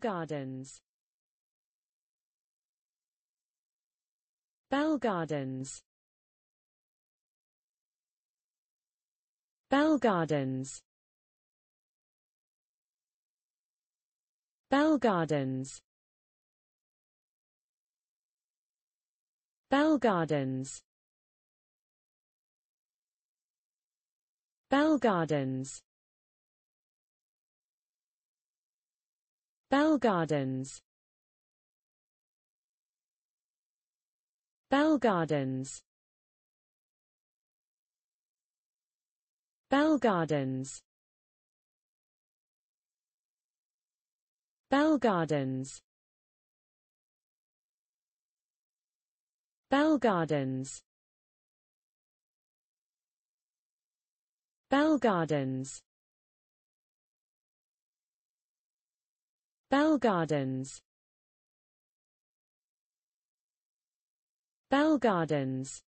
Bell Gardens Bell Gardens Bell Gardens Bell Gardens Bell Gardens Bell Gardens Bell Gardens Bell Gardens Bell Gardens Bell Gardens Bell Gardens Bell Gardens Bell Gardens Bell Gardens